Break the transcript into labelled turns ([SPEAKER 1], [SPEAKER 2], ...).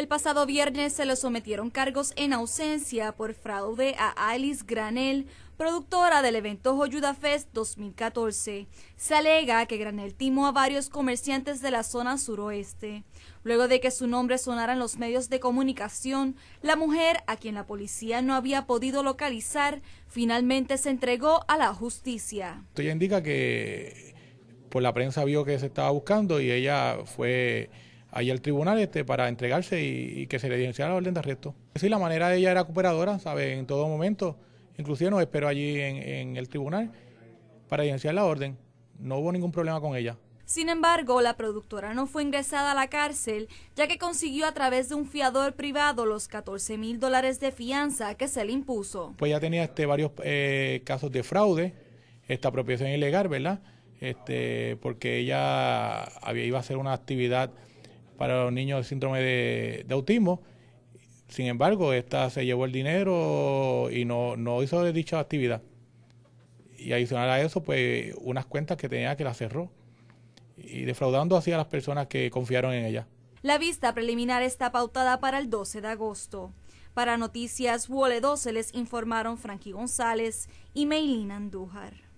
[SPEAKER 1] El pasado viernes se le sometieron cargos en ausencia por fraude a Alice Granel, productora del evento Joyuda Fest 2014. Se alega que Granel timó a varios comerciantes de la zona suroeste. Luego de que su nombre sonara en los medios de comunicación, la mujer, a quien la policía no había podido localizar, finalmente se entregó a la justicia.
[SPEAKER 2] Esto ya indica que por la prensa vio que se estaba buscando y ella fue allí al tribunal este, para entregarse y, que se le dienciara la orden de arresto. Sí, la manera de ella era cooperadora, ¿sabe? En todo momento, inclusive nos esperó allí en, el tribunal para dienciar la orden. No hubo ningún problema con ella.
[SPEAKER 1] Sin embargo, la productora no fue ingresada a la cárcel, ya que consiguió a través de un fiador privado los 14 mil dólares de fianza que se le impuso.
[SPEAKER 2] Pues ya tenía este, varios eh, casos de fraude, esta apropiación ilegal, ¿verdad? Este, porque ella había, iba a hacer una actividad para los niños de síndrome de, autismo. Sin embargo, esta se llevó el dinero y no, hizo dicha actividad. Y adicional a eso, pues unas cuentas que tenía que la cerró. Y defraudando así a las personas que confiaron en ella.
[SPEAKER 1] La vista preliminar está pautada para el 12 de agosto. Para Noticias Wole 12 les informaron Frankie González y Meilina Andújar.